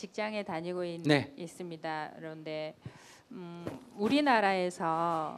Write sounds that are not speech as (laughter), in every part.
직장에 다니고 있, 네. 있습니다. 그런데 음, 우리나라에서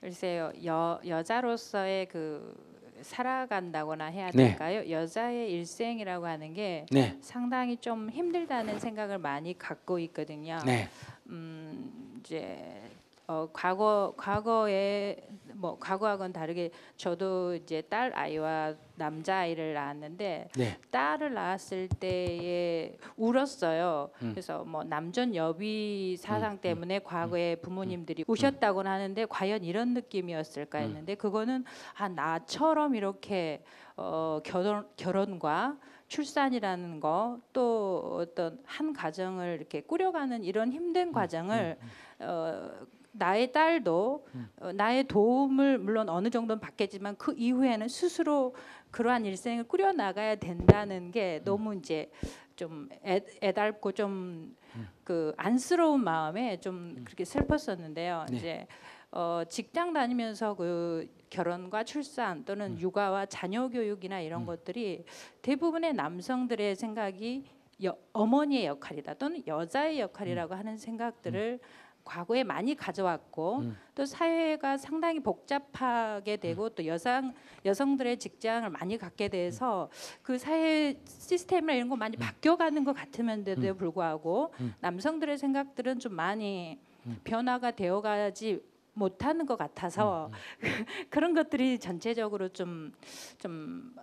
글쎄요 여 여자로서의 그 살아간다거나 해야 네. 될까요? 네. 여자의 일생이라고 하는 게 네. 상당히 좀 힘들다는 생각을 많이 갖고 있거든요. 네. 음, 이제 어, 과거 과거에 뭐 과거하고는 다르게 저도 이제 딸 아이와 남자 아이를 낳았는데 네. 딸을 낳았을 때에 울었어요. 음. 그래서 뭐 남전 여비 사상 음. 음. 때문에 음. 과거에 부모님들이 우셨다고는 음. 하는데 과연 이런 느낌이었을까 했는데 그거는 아 나처럼 이렇게 어 결혼 결혼과 출산이라는 거 또 어떤 한 가정을 이렇게 꾸려가는 이런 힘든 과정을 어 나의 딸도 음. 어, 나의 도움을 물론 어느 정도는 받겠지만 그 이후에는 스스로 그러한 일생을 꾸려 나가야 된다는 게 음. 너무 이제 좀 애, 애달고 좀그 음. 안쓰러운 마음에 좀 그렇게 슬펐었는데요. 네. 이제 어, 직장 다니면서 그 결혼과 출산 또는 음. 육아와 자녀 교육이나 이런 음. 것들이 대부분의 남성들의 생각이 여, 어머니의 역할이다 또는 여자의 역할이라고 하는 생각들을 음. 과거에 많이 가져왔고 음. 또 사회가 상당히 복잡하게 되고 음. 또 여성 여성들의 직장을 많이 갖게 돼서 음. 그 사회 시스템이나 이런 거 많이 음. 바뀌어가는 것 같으면데도 불구하고 남성들의 생각들은 좀 많이 변화가 되어가지 못하는 것 같아서 (laughs) 그런 것들이 전체적으로 좀좀 좀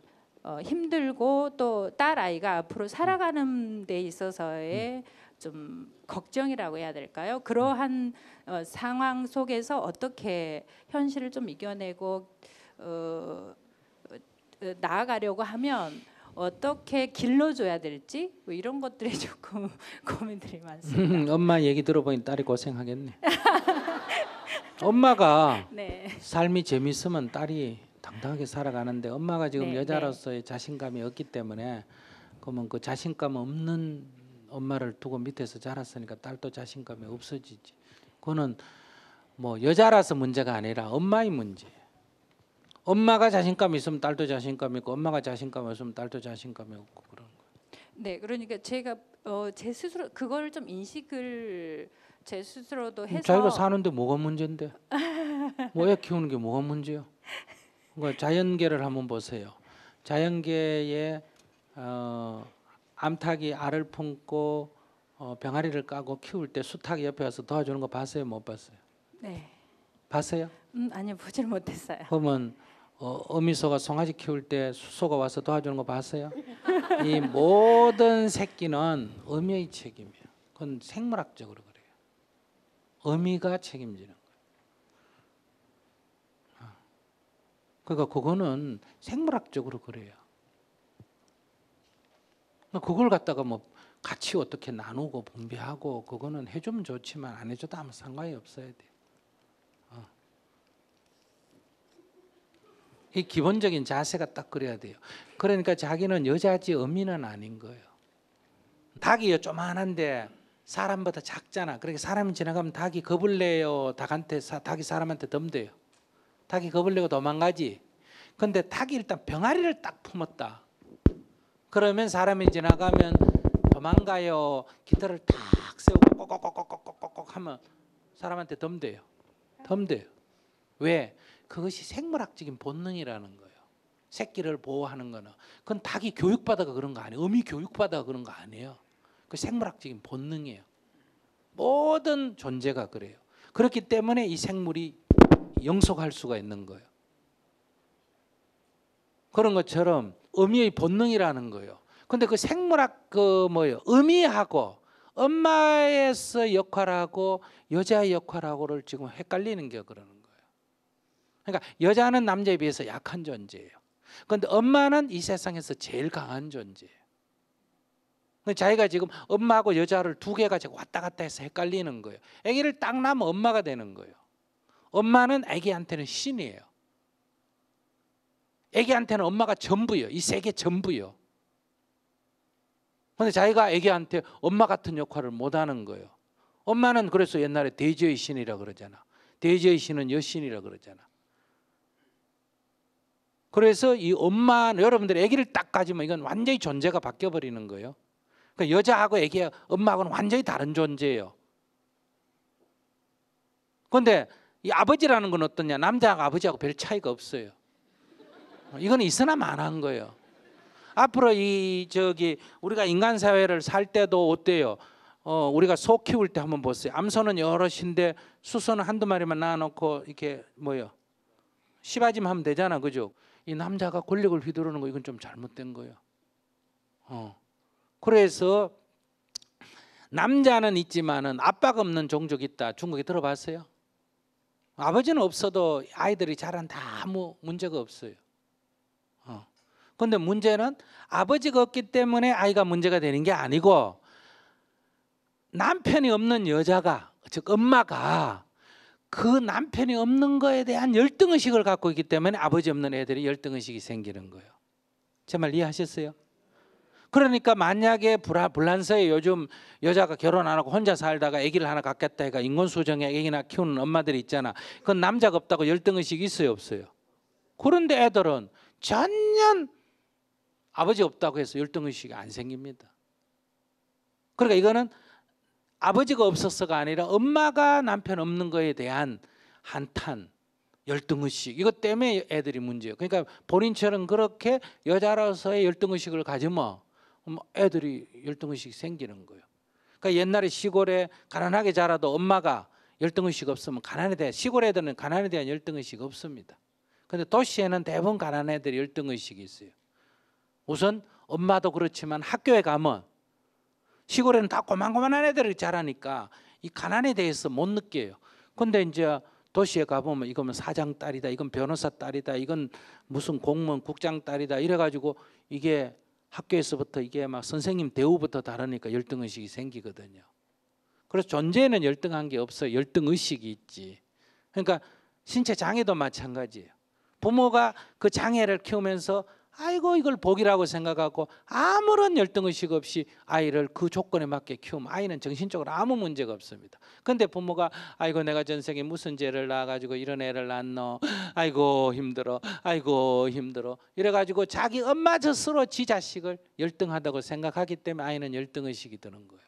어, 힘들고 또 딸 아이가 앞으로 살아가는 데 있어서의 좀 걱정이라고 해야 될까요? 그러한 어, 상황 속에서 어떻게 현실을 좀 이겨내고 어, 어 나아가려고 하면 어떻게 길러줘야 될지 뭐 이런 것들이 (laughs) 조금 고민들이 많습니다. (laughs) 엄마 얘기 들어보니 딸이 고생하겠네. (laughs) 엄마가 네. 삶이 재밌으면 딸이 당당하게 살아가는데 엄마가 지금 네, 네. 여자로서의 네. 자신감이 없기 때문에 그러면 그 자신감 없는 엄마를 두고 밑에서 자랐으니까 딸도 자신감이 없어지지. 그거는 뭐 여자라서 문제가 아니라 엄마의 문제. 엄마가 자신감 있으면 딸도 자신감 있고 엄마가 자신감 없으면 딸도 자신감이 없고 그런 거. 네, 그러니까 제가 어, 제 스스로 그걸 좀 인식을 제 스스로도 음, 해서 자기가 사는데 뭐가 문제인데? 뭐야 키우는 게 뭐가 문제요? 그러니까 자연계를 한번 보세요. 자연계의 어, 암탉이 알을 품고 어, 병아리를 까고 키울 때 수탉이 옆에 와서 도와주는 거 봤어요? 못 봤어요? 네. 봤어요? 음, 아니요. 보질 못했어요. 그러면 어, 어미소가 송아지 키울 때 수소가 와서 도와주는 거 봤어요? 이 모든 새끼는 어미의 책임이에요. 그건 생물학적으로 그래요. 어미가 책임지는 거예요. 아. 그러니까 그거는 생물학적으로 그래요. 뭐 그걸 갖다가 뭐 같이 어떻게 나누고 분배하고 그거는 해주면 좋지만 안 해줘도 아무 상관이 없어야 돼요. 어. 이 기본적인 자세가 딱 그래야 돼요. 그러니까 자기는 여자지 어미는 아닌 거예요. 닭이요 조만한데 사람보다 작잖아. 그러니 사람이 지나가면 닭이 겁을 내요. 닭한테 닭이 사람한테 덤대요. 닭이 겁을 내고 도망가지. 근데 닭이 일단 병아리를 딱 품었다. 그러면 사람이 지나가면 도망가요. 기타를 탁 세우고 꼭꼭꼭꼭꼭꼭 하면 사람한테 덤대요. 덤대요. 왜? 그것이 생물학적인 본능이라는 거예요. 새끼를 보호하는 거는 그건 닭이 교육받아가 그런 거 아니에요. 음이 교육받아가 그런 거 아니에요. 그 생물학적인 본능이에요. 모든 존재가 그래요. 그렇기 때문에 이 생물이 영속할 수가 있는 거예요. 그런 것처럼 의미의 본능이라는 거예요. 근데 그 생물학 그 뭐예요? 의미하고 엄마에서 역할하고 여자의 역할하고를 지금 헷갈리는 게 그러는 거예요. 그러니까 여자는 남자에 비해서 약한 존재예요. 그데 엄마는 이 세상에서 제일 강한 존재예요. 자기가 지금 엄마하고 여자를 두 개가 지금 왔다 갔다 해서 헷갈리는 거예요. 아기를 딱 낳으면 엄마가 되는 거예요. 엄마는 아기한테는 신이에요. 애기한테는 엄마가 전부예요. 이 세계 전부예요. 근데 자기가 애기한테 엄마 같은 역할을 못 하는 거예요. 엄마는 그래서 옛날에 대제의 신이라 그러잖아. 대제의 신은 여신이라 그러잖아. 그래서 이 엄마 여러분들 애기를 딱 가지면 이건 완전히 존재가 바뀌어 버리는 거예요. 그러니까 여자하고 애기 엄마하고는 완전히 다른 존재예요. 그런데 이 아버지라는 건 어떠냐? 남자하고 아버지하고 별 차이가 없어요. 이건 있으나 마한 나 거예요. 앞으로 이 저기 우리가 인간 사회를 살 때도 어때요? 어, 우리가 소 키울 때 한번 보세요. 암소는 여럿인데 수소는 한두 마리만 낳아놓고 이렇게 뭐요? 시바짐 하면 되잖아, 그죠? 이 남자가 권력을 휘두르는 거 이건 좀 잘못된 거예요. 어. 그래서 남자는 있지만은 압박 없는 종족 있다. 중국에 들어봤어요? 아버지는 없어도 아이들이 자란 다 아무 문제가 없어요. 근데 문제는 아버지가 없기 때문에 아이가 문제가 되는 게 아니고 남편이 없는 여자가 즉 엄마가 그 남편이 없는 거에 대한 열등 의식을 갖고 있기 때문에 아버지 없는 애들이 열등 의식이 생기는 거예요. 제 말 이해하셨어요? 그러니까 만약에 불란서에 요즘 여자가 결혼 안 하고 혼자 살다가 아기를 하나 갖겠다 해가 인권수정에 아기나 키우는 엄마들이 있잖아. 그건 남자가 없다고 열등의식이 있어요 없어요? 그런데 애들은 전혀 아버지 없다고 해서 열등의식이 안 생깁니다. 그러니까 이거는 아버지가 없어서가 아니라 엄마가 남편 없는 거에 대한 한탄, 열등의식 이것 때문에 애들이 문제예요. 그러니까 본인처럼 그렇게 여자로서의 열등의식을 가지면 뭐 애들이 열등의식이 생기는 거예요. 그러니까 옛날에 시골에 가난하게 자라도 엄마가 열등의식 없으면 가난에 대한 시골 애들은 가난에 대한 열등의식 없습니다. 근데 도시에는 대부분 가난 애들이 열등의식이 있어요. 우선 엄마도 그렇지만 학교에 가면 시골에는 다 고만고만한 애들이 자라니까 이 가난에 대해서 못 느껴요. 근데 이제 도시에 가보면 이거 뭐 사장 딸이다, 이건 변호사 딸이다, 이건 무슨 공무원 국장 딸이다 이래가지고 이게 학교에서부터 이게 막 선생님 대우부터 다르니까 열등 의식이 생기거든요. 그래서 존재에는 열등한 게 없어 열등 의식이 있지. 그러니까 신체 장애도 마찬가지예요. 부모가 그 장애를 키우면서 아이고 이걸 복이라고 생각하고 아무런 열등의식 없이 아이를 그 조건에 맞게 키우면 아이는 정신적으로 아무 문제가 없습니다. 근데 부모가 아이고 내가 전생에 무슨 죄를 낳아가지고 이런 애를 낳노 아이고 힘들어 아이고 힘들어 이래가지고 자기 엄마 스스로 지 자식을 열등하다고 생각하기 때문에 아이는 열등의식이 드는 거예요.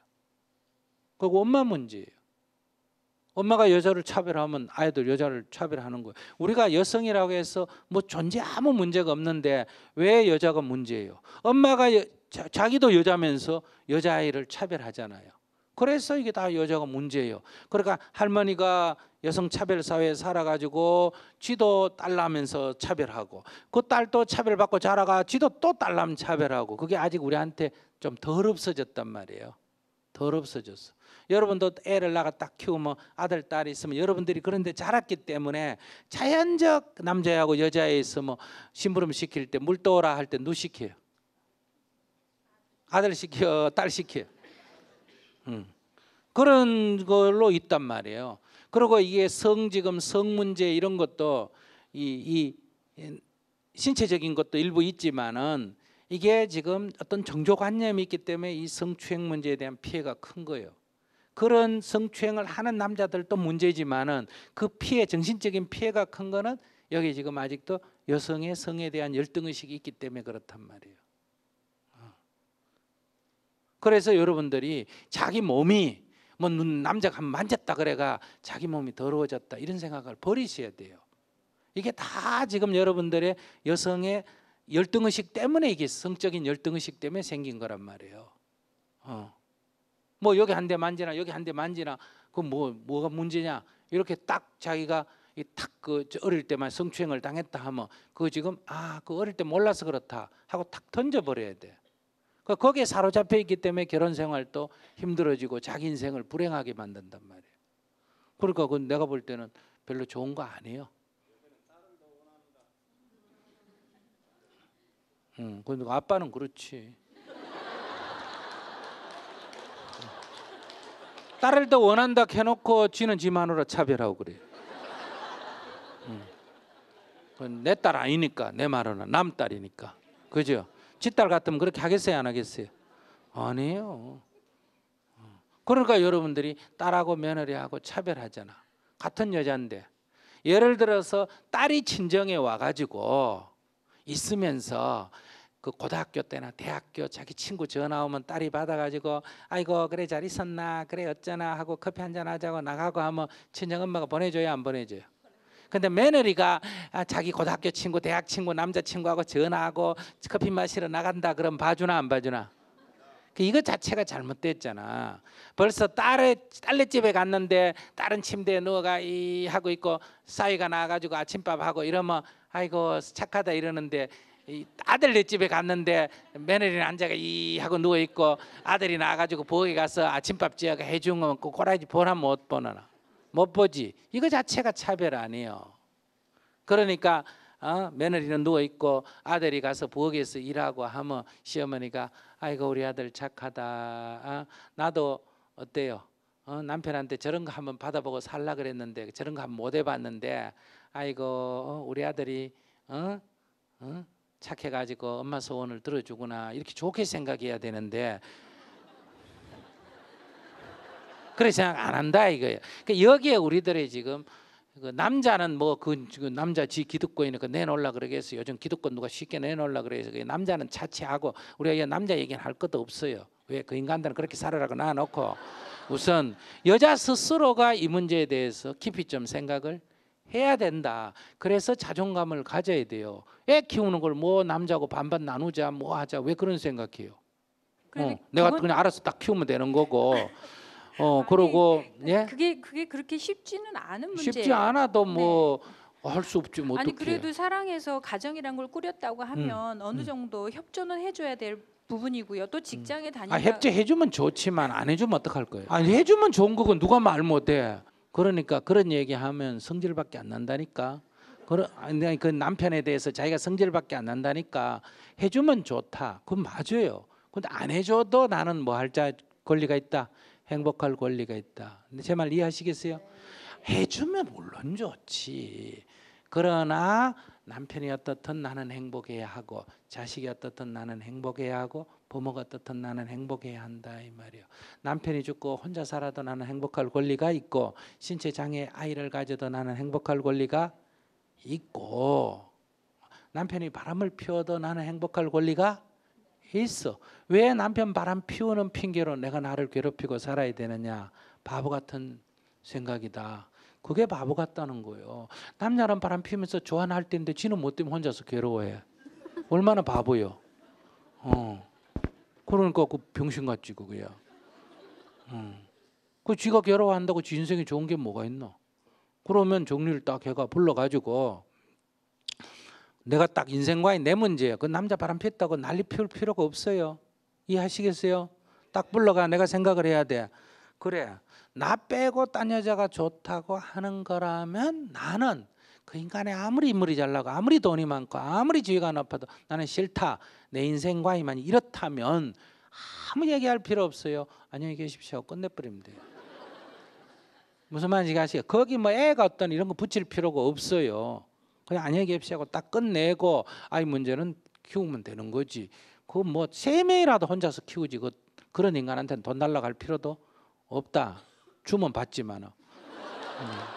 그거 엄마 문제예요. 엄마가 여자를 차별하면 아이들 여자를 차별하는 거예요. 우리가 여성이라고 해서 뭐 존재 아무 문제가 없는데 왜 여자가 문제예요? 엄마가 여, 자, 자 기도 여자면서 여자아이를 차별하잖아요. 그래서 이게 다 여자가 문제예요. 그러니까 할머니가 여성 차별 사회에 살아가지고 지도 딸라면서 차별하고 그 딸도 차별받고 자라가 지도 또딸면 차별하고 그게 아직 우리한테 좀덜 없어졌단 말이에요. 덜 없어졌어. 여러분도 애를 낳아 딱 키우면 아들 딸이 있으면 여러분들이 그런데 자랐기 때문에 자연적 남자하고 여자에 있으면 심부름 시킬 때 물 떠오라 할 때 누 시켜요? 아들 시켜, 딸 시켜. 음. 그런 걸로 있단 말이에요. 그리고 이게 성지금 성 문제 이런 것도 이, 이 신체적인 것도 일부 있지만은 이게 지금 어떤 정조관념이 있기 때문에 이 성추행 문제에 대한 피해가 큰 거예요. 그런 성추행을 하는 남자들도 문제지만은 그 피해 정신적인 피해가 큰 거는 여기 지금 아직도 여성의 성에 대한 열등 의식이 있기 때문에 그렇단 말이에요. 어. 그래서 여러분들이 자기 몸이 뭐 남자가 만졌다 그래가 자기 몸이 더러워졌다 이런 생각을 버리셔야 돼요. 이게 다 지금 여러분들의 여성의 열등의식 때문에 이게 성적인 열등의식 때문에 생긴 거란 말이에요. 어. 뭐 여기 한 대 만지나 여기 한 대 만지나 그 뭐 뭐가 문제냐 이렇게 딱 자기가 이 탁그 어릴 때만 성추행을 당했다 하면 그 지금 아그 어릴 때 몰라서 그렇다 하고 탁 던져버려야 돼. 그 거기에 사로잡혀 있기 때문에 결혼 생활도 힘들어지고 자기 인생을 불행하게 만든단 말이에요. 그러니까 그건 내가 볼 때는 별로 좋은 거 아니에요. 음, 그러니 아빠는 그렇지. 딸을 더 원한다 해놓고 지는 지만으로 차별하고 그래요. 응. 내딸 아니니까 내 말은 남 딸이니까 그죠? 지딸 같으면 그렇게 하겠어요 안 하겠어요? 아니에요. 그러니까 여러분들이 딸하고 며느리하고 차별하잖아. 같은 여자데 예를 들어서 딸이 친정에 와가지고 있으면서 그 고등학교 때나 대학교 자기 친구 전화 오면 딸이 받아가지고 아이고 그래 잘 있었나 그래 어쩌나 하고 커피 한잔 하자고 나가고 하면 친정 엄마가 보내줘요 안 보내줘요? 근데 며느리가 아, 자기 고등학교 친구 대학 친구 남자 친구하고 전화하고 커피 마시러 나간다 그럼 봐주나 안 봐주나? 그 이거 자체가 잘못됐잖아. 벌써 딸의 딸네 집에 갔는데 다른 침대에 누워가 이 하고 있고 사위가 나와가지고 아침밥 하고 이러면 아이고 착하다 이러는데 아들 네 집에 갔는데 며느리는 앉아가 이 하고 누워 있고 아들이 나가지고 보엌에 가서 아침밥 지어가 해준 거 먹고 꼬라지 보나 못 보나 못 보지 이거 자체가 차별 아니에요. 그러니까 어? 며느리는 누워 있고 아들이 가서 부엌에서 일하고 하면 시어머니가 아이고 우리 아들 착하다. 어? 나도 어때요? 어? 남편한테 저런 거 한번 받아보고 살라 그랬는데 저런 거 한번 못 해봤는데 아이고 어, 우리 아들이 어? 착해가지고 엄마 소원을 들어주구나 이렇게 좋게 생각해야 되는데 그래 생각 안 한다 이거예요. 그러니까 여기에 우리들의 지금 그 남자는 뭐그 그 남자 지 기득권이니까 내놓으려 그러겠어. 요즘 기득권 누가 쉽게 내놓으려 그래서 남자는 자치하고 우리가 남자 얘기는 할 것도 없어요. 왜 그 인간들은 그렇게 살으라고 놔놓고 우선 여자 스스로가 이 문제에 대해서 깊이 좀 생각을 해야 된다. 그래서 자존감을 가져야 돼요. 애 키우는 걸 뭐 남자고 반반 나누자 뭐 하자 왜 그런 생각해요? 어, 내가 그건... 그냥 알아서 딱 키우면 되는 거고. (laughs) 어 아니, 그러고 그, 예 그게 그게 그렇게 쉽지는 않은 문제 쉽지 않아도 네. 뭐 네. 할수 없지 뭐 아니 그래도 사랑해서 가정이란 걸 꾸렸다고 음. 하면 음, 어느 정도 협조는 해줘야 될 부분이고요. 또 직장에 음. 아, 다니다 아, 협조해주면 좋지만 안 해주면 어떡할 거예요? 아니 해주면 좋은 거고 누가 말 못해. 그러니까 그런 얘기하면 성질밖에 안 난다니까. 그 남편에 대해서 자기가 성질밖에 안 난다니까 해주면 좋다. 그건 맞아요. 근데 안 해줘도 나는 뭐할 권리가 있다. 행복할 권리가 있다. 제 말 이해하시겠어요? 해주면 물론 좋지. 그러나 남편이 어떻든 나는 행복해야 하고 자식이 어떻든 나는 행복해야 하고 부모가 뜻든 나는 행복해야 한다 이 말이요. 남편이 죽고 혼자 살아도 나는 행복할 권리가 있고 신체 장애 아이를 가져도 나는 행복할 권리가 있고 남편이 바람을 피워도 나는 행복할 권리가 있어. 왜 남편 바람 피우는 핑계로 내가 나를 괴롭히고 살아야 되느냐? 바보 같은 생각이다. 그게 바보 같다는 거예요. 남자는 바람 피우면서 좋아할 때데 지는 못 되면 혼자서 괴로워해. 얼마나 바보요. 어. 그러니까 그 병신 같지 그거야. 음. 그 지가 괴로워한다고 지 인생이 좋은 게 뭐가 있노 그러면 정리를 딱 해가 불러가지고 내가 딱 인생과의 내 문제야. 그 남자 바람 피웠다고 난리 피울 필요가 없어요. 이해하시겠어요? 딱 불러가 내가 생각을 해야 돼. 그래 나 빼고 딴 여자가 좋다고 하는 거라면 나는 그 인간이 아무리 인물이 잘나고 아무리 돈이 많고 아무리 지위가 높아도 나는 싫다. 내 인생과 이만 이렇다면 아무 얘기할 필요 없어요. 안녕히 계십시오. 끝내버리면 돼요. 무슨 말인지 아시죠? 거기 뭐 애가 어떤 이런 거 붙일 필요가 없어요. 그냥 안녕히 계십시오 하고 딱 끝내고 아이 문제는 키우면 되는 거지. 그 뭐세 명이라도 혼자서 키우지 그 그런 인간한테는 돈 달라고 할 필요도 없다. 주면 받지만은. 음.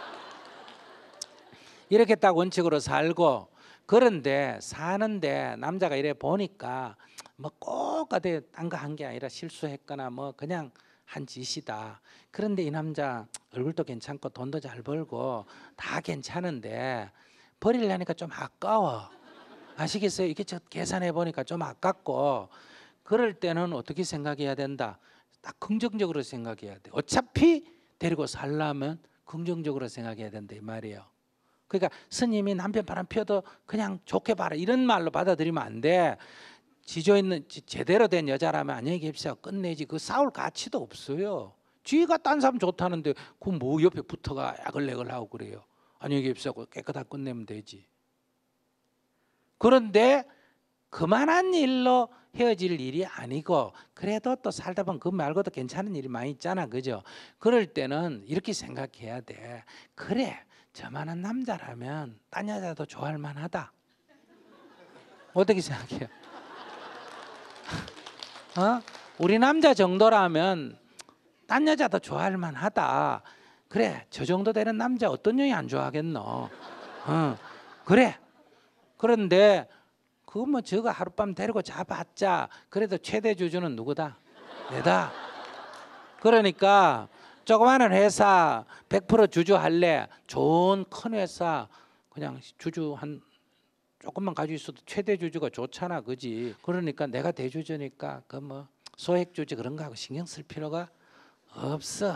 이렇게 딱 원칙으로 살고 그런데 사는데 남자가 이래 보니까 뭐꼭 어디 딴거 한게 아니라 실수했거나 뭐 그냥 한 짓이다. 그런데 이 남자 얼굴도 괜찮고 돈도 잘 벌고 다 괜찮은데 버리려니까 좀 아까워. 아시겠어요? 이게 저 계산해 보니까 좀 아깝고 그럴 때는 어떻게 생각해야 된다. 딱 긍정적으로 생각해야 돼. 어차피 데리고 살라면 긍정적으로 생각해야 된다 이 말이에요. 그러니까 스님이 남편 바람 피워도 그냥 좋게 봐라 이런 말로 받아들이면 안 돼. 지조 있는 제대로 된 여자라면 안녕히 계십시오 끝내지 그 싸울 가치도 없어요. 쥐가 딴 사람 좋다는데 그 뭐 옆에 붙어가 야글야글 하고 그래요. 안녕히 계십시오 그 깨끗하게 끝내면 되지. 그런데 그만한 일로 헤어질 일이 아니고 그래도 또 살다 보면 그 말고도 괜찮은 일이 많이 있잖아 그죠 그럴 때는 이렇게 생각해야 돼 그래 저만한 남자라면 딴 여자도 좋아할 만하다. 어떻게 생각해요? 어? 우리 남자 정도라면 딴 여자도 좋아할 만하다. 그래, 저 정도 되는 남자 어떤 년이 안 좋아하겠노? 어, 그래. 그런데 그뭐 저거 하룻밤 데리고 잡았자 그래도 최대 주주는 누구다? 내다. 그러니까 조그마한 회사 100% 주주할래 좋은 큰 회사 그냥 주주 한 조금만 가지고 있어도 최대 주주가 좋잖아 그지 그러니까 내가 대주주니까 그 뭐 소액 주주 그런 거 하고 신경 쓸 필요가 없어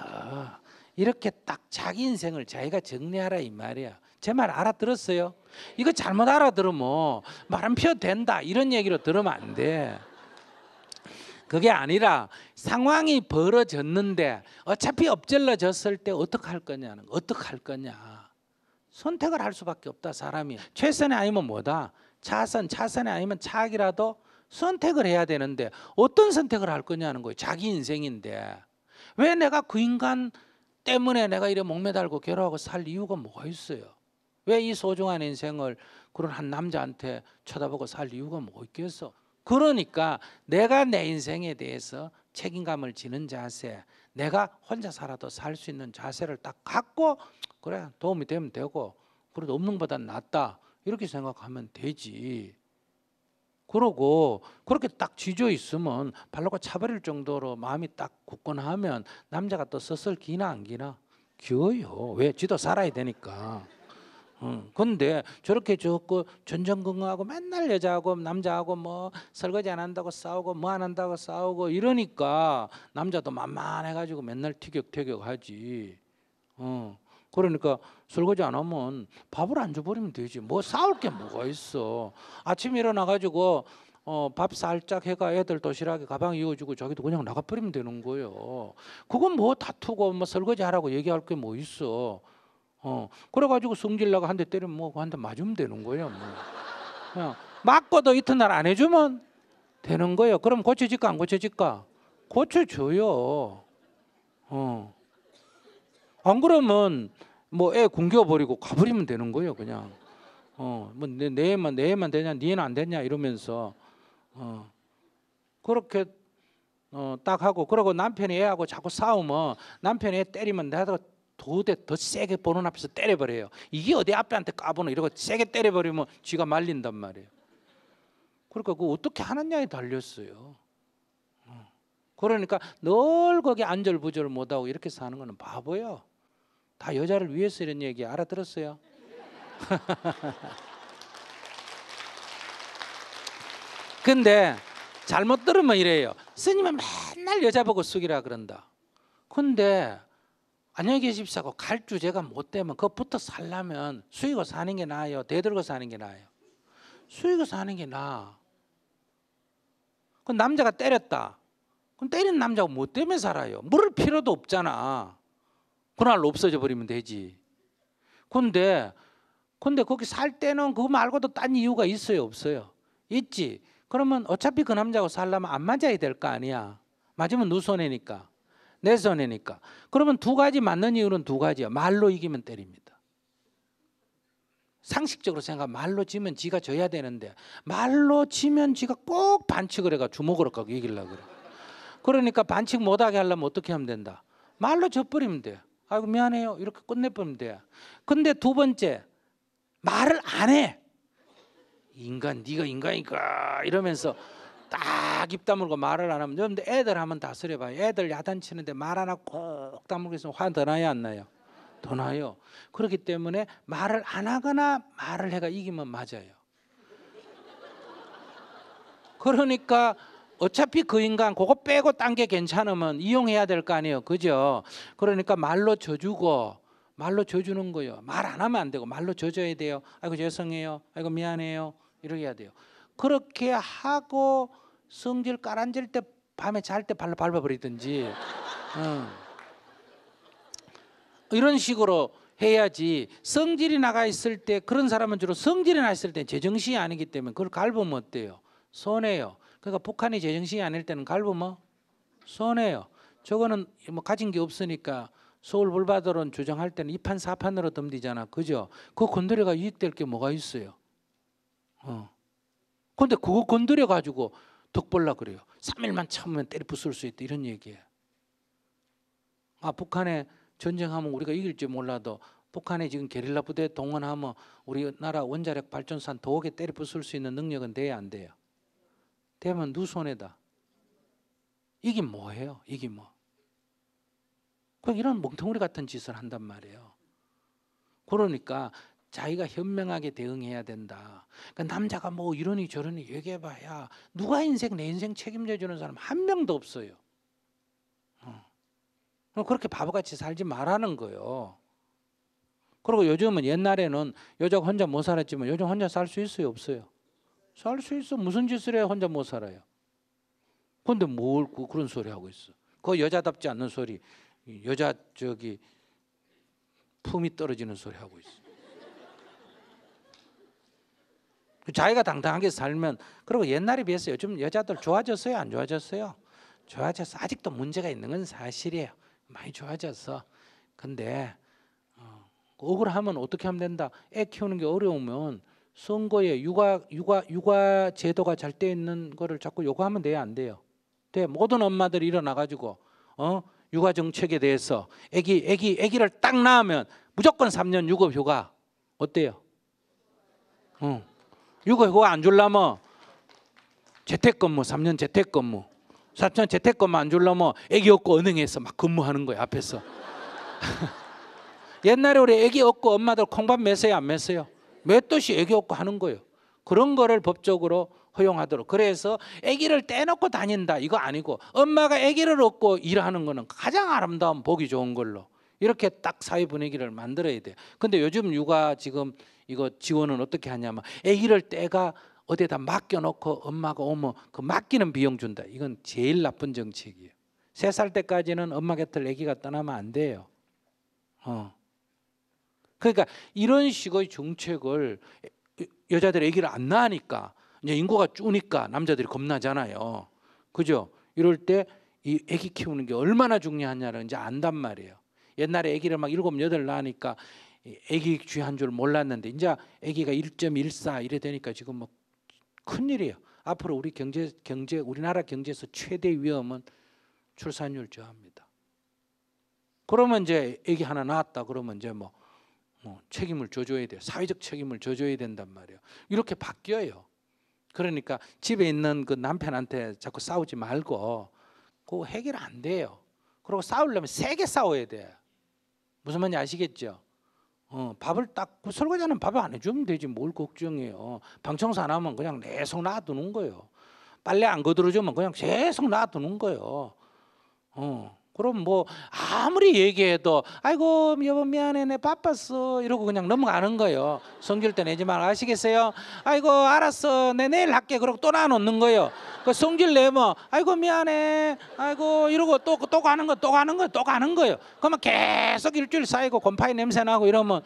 이렇게 딱 자기 인생을 자기가 정리하라 이 말이야 제 말 알아들었어요 이거 잘못 알아들으면 말은 펴 된다 이런 얘기로 들으면 안돼 그게 아니라 상황이 벌어졌는데 어차피 엎질러졌을 때 어떻게 할 거냐는 어떻게 할 거냐 선택을 할 수밖에 없다 사람이 최선이 아니면 뭐다 차선 차선이 아니면 차악이라도 선택을 해야 되는데 어떤 선택을 할 거냐는 거예요 자기 인생인데 왜 내가 그 인간 때문에 내가 이래 목매달고 괴로워하고 살 이유가 뭐가 있어요 왜 이 소중한 인생을 그런 한 남자한테 쳐다보고 살 이유가 뭐가 있겠어 그러니까 내가 내 인생에 대해서 책임감을 지는 자세, 내가 혼자 살아도 살 수 있는 자세를 딱 갖고 그래 도움이 되면 되고 그래도 없는 것보단 낫다 이렇게 생각하면 되지. 그러고 그렇게 딱 지져 있으면 발로가 차버릴 정도로 마음이 딱 굳거나 하면 남자가 또 서슬 기나 안 기나 기어요. 왜? 지도 살아야 되니까. 음, 근데 저렇게 저거 전전긍긍하고 맨날 여자하고 남자하고 뭐 설거지 안 한다고 싸우고 뭐 안 한다고 싸우고 이러니까 남자도 만만해가지고 맨날 티격태격하지. 어. 그러니까 설거지 안 하면 밥을 안 줘버리면 되지. 뭐 싸울 게 뭐가 있어. 아침 일어나가지고 어, 밥 살짝 해가 애들 도시락에 가방 이어주고 저기도 그냥 나가버리면 되는 거예요. 그건 뭐 다투고 뭐 설거지 하라고 얘기할 게 뭐 있어. 어 그래가지고 성질나고한 대 때리면 뭐 한 대 맞으면 되는 거예요. 뭐. 어, 맞고도 이튿날 안 해주면 되는 거예요. 그럼 고쳐질까 안 고쳐질까? 고쳐줘요. 어. 안 그러면 뭐애 굶겨버리고 가버리면 되는 거예요. 그냥 어뭐 내 내만내만 되냐 니는안 네 되냐 이러면서 어 그렇게 어, 딱 하고 그러고 남편이 애하고 자꾸 싸우면 남편이 애 때리면 내가 도대 더 세게 보는 앞에서 때려버려요. 이게 어디 앞에한테 까보는 이러고 세게 때려버리면 쥐가 말린단 말이에요. 그러니까 그 어떻게 하느냐에 달렸어요. 어. 그러니까 늘 거기 안절부절 못하고 이렇게 사는 거는 바보요다 여자를 위해서 이런 얘기 알아들었어요? (laughs) 근데 잘못 들으면 이래요. 스님은 맨날 여자 보고 숙이라 그런다. 근데 안녕히 계십시오갈 주제가 못 뭐 되면 그것부터 살려면 수익을 사는 게 나아요? 대들고 사는 게 나아요? 수익을 사는 게 나아. 그 남자가 때렸다. 그럼 때린 남자가 뭐 때문에 살아요? 물을 필요도 없잖아. 그날 없어져 버리면 되지. 근데 근데 거기 살 때는 그거 말고도 딴 이유가 있어요, 없어요? 있지. 그러면 어차피 그 남자하고 살려면 안 맞아야 될 거 아니야. 맞으면 누손해니까. 내 손이니까. 그러면 두 가지 맞는 이유는 두 가지야. 말로 이기면 때립니다. 상식적으로 생각 말로 지면 지가 져야 되는데 말로 지면 지가 꼭 반칙을 해가 주먹으로 가고 이길라 그래. 그러니까 반칙 못하게 하려면 어떻게 하면 된다. 말로 져버리면 돼. 아이고 미안해요. 이렇게 끝내버리면 돼. 근데 두 번째 말을 안 해. 인간 네가 인간이니까 이러면서 딱입 다물고 말을 안 하면 여러분 애들 하면 다스려봐요. 애들 야단치는데 말 하나 꼭 다물고 있으면 화 더 나요 안 나요? 더 나요. 그렇기 때문에 말을 안 하거나 말을 해가 이기면 맞아요. 그러니까 어차피 그 인간 그거 빼고 딴 게 괜찮으면 이용해야 될 거 아니에요. 그죠? 그러니까 말로 져주고 말로 져주는 거예요. 말 안 하면 안 되고 말로 져줘야 돼요. 아이고 죄송해요. 아이고 미안해요. 이렇게 해야 돼요. 그렇게 하고 성질 까앉을때 밤에 잘 때 발로 밟아버리든지 어. 이런 식으로 해야지 성질이 나가 있을 때 그런 사람은 주로 성질이 나 있을 때 제정신이 아니기 때문에 그걸 갈보면 어때요? 손해요. 그러니까 북한이 제정신이 아닐 때는 갈보면 손해요. 저거는 뭐 가진 게 없으니까 서울 불바다론 주장할 때는 이판 사판으로 덤디잖아. 그죠? 그건드가 이익될 게 뭐가 있어요? 어. 그런데 그거 건드려 가지고 덕벌라 그래요. 3일만 참으면 때려 부술 수 있다 이런 얘기예요. 아 북한에 전쟁하면 우리가 이길지 몰라도 북한에 지금 게릴라 부대 동원하면 우리나라 원자력 발전산 더욱이 때려 부술 수 있는 능력은 돼야 안 돼요. 되면 누 손해다. 이게 뭐예요? 이게 뭐? 그 이런 멍텅구리 같은 짓을 한단 말이에요. 그러니까 자기가 현명하게 대응해야 된다. 그러니까 남자가 뭐 이러니 저러니 얘기해봐야 누가 인생 내 인생 책임져주는 사람 한 명도 없어요. 어. 뭐 그렇게 바보같이 살지 말라는 거요. 그리고 요즘은 옛날에는 여자 혼자 못 살았지만 요즘 혼자 살 수 있어요 없어요? 살 수 있어 무슨 짓을 해 혼자 못 살아요. 근데 뭘 그런 소리 하고 있어? 그 여자답지 않는 소리, 여자 저기 품이 떨어지는 소리 하고 있어. 그 자기가 당당하게 살면 그리고 옛날에 비해서 요즘 여자들 좋아졌어요 안 좋아졌어요 좋아졌어 아직도 문제가 있는 건 사실이에요 많이 좋아졌어 근데 어, 억울하면 어떻게 하면 된다 애 키우는 게 어려우면 선거에 육아 육아 육아 제도가 잘 돼 있는 거를 자꾸 요구하면 돼요 안 돼요 돼 모든 엄마들이 일어나 가지고 어 육아 정책에 대해서 애기애기 아기를 딱 낳으면 무조건 3년 육아 휴가 어때요 응. 이거 그거 안 줄라면 재택근무 3년 재택근무 4천 재택근무 안 줄라면 애기 없고 은행에서 막 근무하는 거야 앞에서 (laughs) 옛날에 우리 애기 없고 엄마들 콩밥 매세요 안 매세요 몇 도시 애기 없고 하는 거예요 그런 거를 법적으로 허용하도록 그래서 애기를 떼놓고 다닌다 이거 아니고 엄마가 애기를 얻고 일하는 거는 가장 아름다운 보기 좋은 걸로 이렇게 딱 사회 분위기를 만들어야 돼요 근데 요즘 육아 지금 이거 지원은 어떻게 하냐면 애기를 때가 어디에다 맡겨놓고 엄마가 오면 그 맡기는 비용 준다. 이건 제일 나쁜 정책이에요. 세 살 때까지는 엄마 곁을 아기가 떠나면 안 돼요. 어. 그러니까 이런 식의 정책을 여자들이 아기를 안 낳으니까 이제 인구가 줄니까 남자들이 겁나잖아요. 그죠? 이럴 때 이 아기 키우는 게 얼마나 중요하냐는 이제 안단 말이에요. 옛날에 아기를 막 일곱 여덟 낳으니까 애기 귀한줄 몰랐는데 이제 애기가 1.14 이래 되니까 지금 뭐 큰일이에요. 앞으로 우리 경제 경제 우리나라 경제에서 최대 위험은 출산율 저하입니다. 그러면 이제 애기 하나 낳았다 그러면 이제 뭐, 뭐 책임을 져줘야 돼요. 사회적 책임을 져줘야 된단 말이에요. 이렇게 바뀌어요. 그러니까 집에 있는 그 남편한테 자꾸 싸우지 말고 그 해결 안 돼요. 그리고 싸우려면 세게 싸워야 돼. 요 무슨 말인지 아시겠죠? 어, 밥을 딱 그 설거지하는 밥을 안 해주면 되지 뭘 걱정해요. 방 청소 안 하면 그냥 계속 놔두는 거예요. 빨래 안 거들어주면 그냥 계속 놔두는 거예요. 어. 그럼 뭐 아무리 얘기해도 아이고 여보 미안해 내 바빴어 이러고 그냥 넘어가는 거예요. 성질때 내지 말 아시겠어요? 아이고 알았어 내 내일 할게 그러고 또 놔놓는 거예요. 그 성질 내면 아이고 미안해 아이고 이러고 또 또 가는 거 또 가는 거 또 가는 거예요. 그러면 계속 일주일 쌓이고 곰팡이 냄새 나고 이러면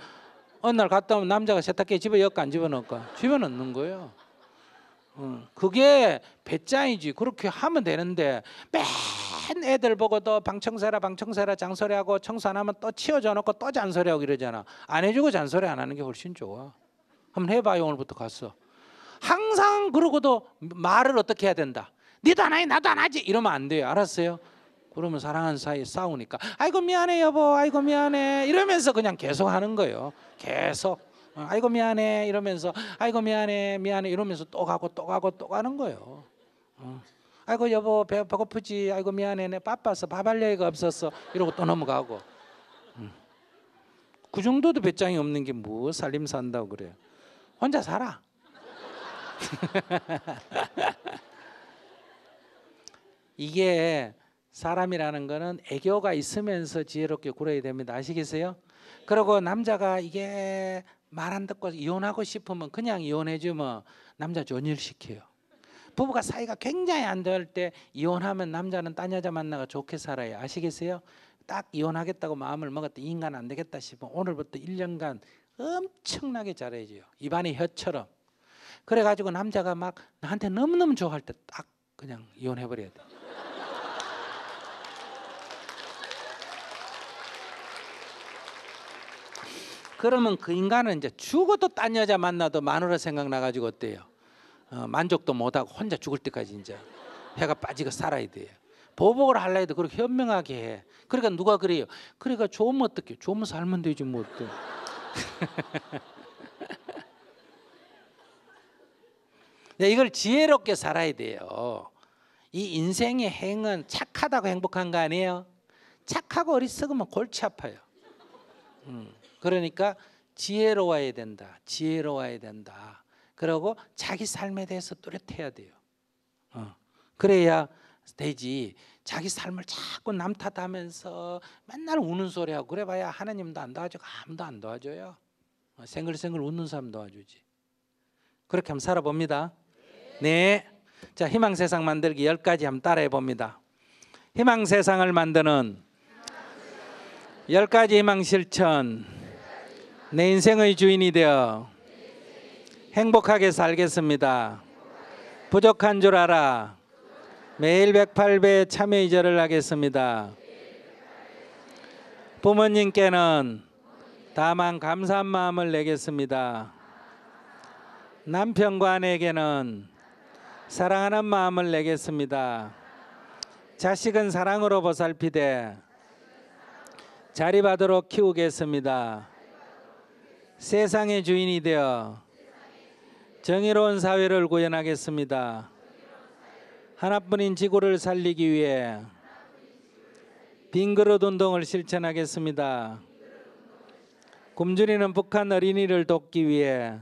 어느 날 갔다 오면 남자가 세탁기에 집에 엿안 집어넣을까 집어넣는 거예요. 그게 배짱이지 그렇게 하면 되는데 매맨 애들 보고도 방청세라 방청세라 장소리하고 청소 안 하면 또 치워줘 놓고 또 잔소리하고 이러잖아. 안 해주고 잔소리 안 하는 게 훨씬 좋아. 한번 해봐요 오늘부터 갔어 항상 그러고도 말을 어떻게 해야 된다. 니도 안 하지 나도 안 하지 이러면 안 돼요. 알았어요? 그러면 사랑하는 사이에 싸우니까 아이고 미안해 여보 아이고 미안해 이러면서 그냥 계속 하는 거예요. 계속 어, 아이고 미안해 이러면서 아이고 미안해 미안해 이러면서 또 가고 또 가고 또 가는 거예요. 어. 아이고 여보 배 배고프지 아이고 미안해 내 바빠서 밥할 여유가 없었어 이러고 또 넘어가고 음. 그 정도도 배짱이 없는 게 뭐 살림 산다고 그래 혼자 살아 (laughs) 이게 사람이라는 거는 애교가 있으면서 지혜롭게 굴어야 됩니다 아시겠어요? 그리고 남자가 이게 말안 듣고 이혼하고 싶으면 그냥 이혼해주면 남자 전일 시켜요 부부가 사이가 굉장히 안좋될때 이혼하면 남자는 딴 여자 만나가 좋게 살아요. 아시겠어요? 딱 이혼하겠다고 마음을 먹었더니 인간 안 되겠다 싶으면 오늘부터 1년간 엄청나게 잘해줘요. 입안의 혀처럼. 그래가지고 남자가 막 나한테 너무너무 좋아할 때 딱 그냥 이혼해버려야 돼. 그러면 그 인간은 이제 죽어도 딴 여자 만나도 마누라 생각나가지고 어때요? 어, 만족도 못하고 혼자 죽을 때까지 이제 해가 빠지고 살아야 돼요. 보복을 하려 해도 그렇게 현명하게 해. 그러니까 누가 그래요? 그러니까 좋으면 어떡해? 좋으면 살면 되지 뭐어 (laughs) 네, 이걸 지혜롭게 살아야 돼요. 이 인생의 행은 착하다고 행복한 거 아니에요? 착하고 어리석으면 골치 아파요. 음, 그러니까 지혜로워야 된다. 지혜로워야 된다. 그러고 자기 삶에 대해서 또렷해야 돼요. 어. 그래야 되지. 자기 삶을 자꾸 남 탓하면서 맨날 우는 소리하고 그래봐야 하나님도 안도와주 아무도 안 도와줘요. 어. 생글생글 웃는 사람 도와주지. 그렇게 한번 살아봅니다. 네. 자 희망 세상 만들기 열 가지 한번 따라해 봅니다. 희망 세상을 만드는 열 가지 희망 실천. 내 인생의 주인이 되어 행복하게 살겠습니다. 부족한 줄 알아. 매일 108배 참여이자를 하겠습니다. 부모님께는 다만 감사한 마음을 내겠습니다. 남편과 아내에게는 사랑하는 마음을 내겠습니다. 자식은 사랑으로 보살피되 자리받도록 키우겠습니다. 세상의 주인이 되어 정의로운 사회를 구현하겠습니다. 하나뿐인 지구를 살리기 위해 빈그릇 운동을 실천하겠습니다. 굶주리는 북한 어린이를 돕기 위해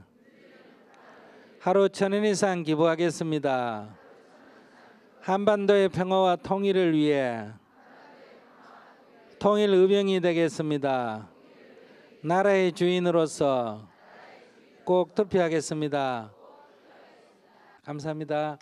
하루 천원 이상 기부하겠습니다. 한반도의 평화와 통일을 위해 통일 의병이 되겠습니다. 나라의 주인으로서 꼭 투표하겠습니다. 감사합니다.